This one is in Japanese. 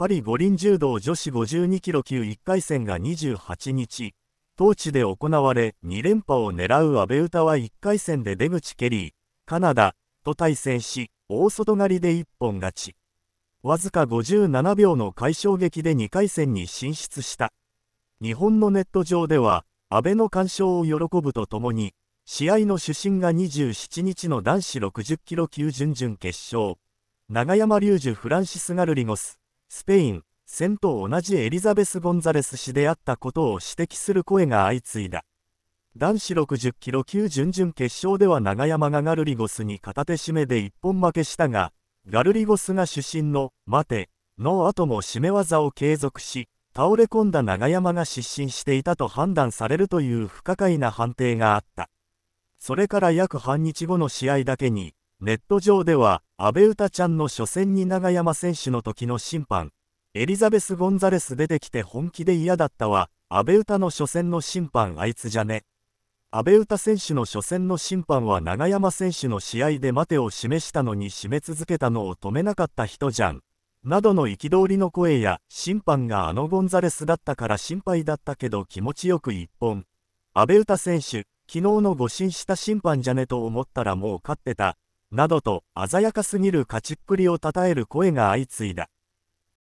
パリ五輪柔道女子52キロ級1回戦が28日、当地で行われ2連覇を狙う阿部詩は1回戦で出口ケリー、カナダと対戦し、大外刈りで一本勝ち。わずか57秒の快勝劇で2回戦に進出した。日本のネット上では、安倍の鑑賞を喜ぶとともに、試合の主審が27日の男子60キロ級準々決勝、長山隆樹フランシス・ガルリゴス、スペイン、戦と同じエリザベス・ゴンザレス氏であったことを指摘する声が相次いだ。男子60キロ級準々決勝では長山がガルリゴスに片手締めで一本負けしたが、ガルリゴスが主審の、待て、の後も締め技を継続し、倒れ込んだ長山が失神していたと判断されるという不可解な判定があった。それから約半日後の試合だけに、ネット上では、阿部詩ちゃんの初戦に永山選手の時の審判、エリザベス・ゴンザレス出てきて本気で嫌だったわ、阿部詩の初戦の審判あいつじゃね。阿部詩選手の初戦の審判は永山選手の試合で待てを示したのに締め続けたのを止めなかった人じゃん。などの憤りの声や審判があのゴンザレスだったから心配だったけど気持ちよく一本。阿部詩選手、昨日の誤審した審判じゃねと思ったらもう勝ってた。などと鮮やかすぎる勝ちっぷりを称える声が相次いだ。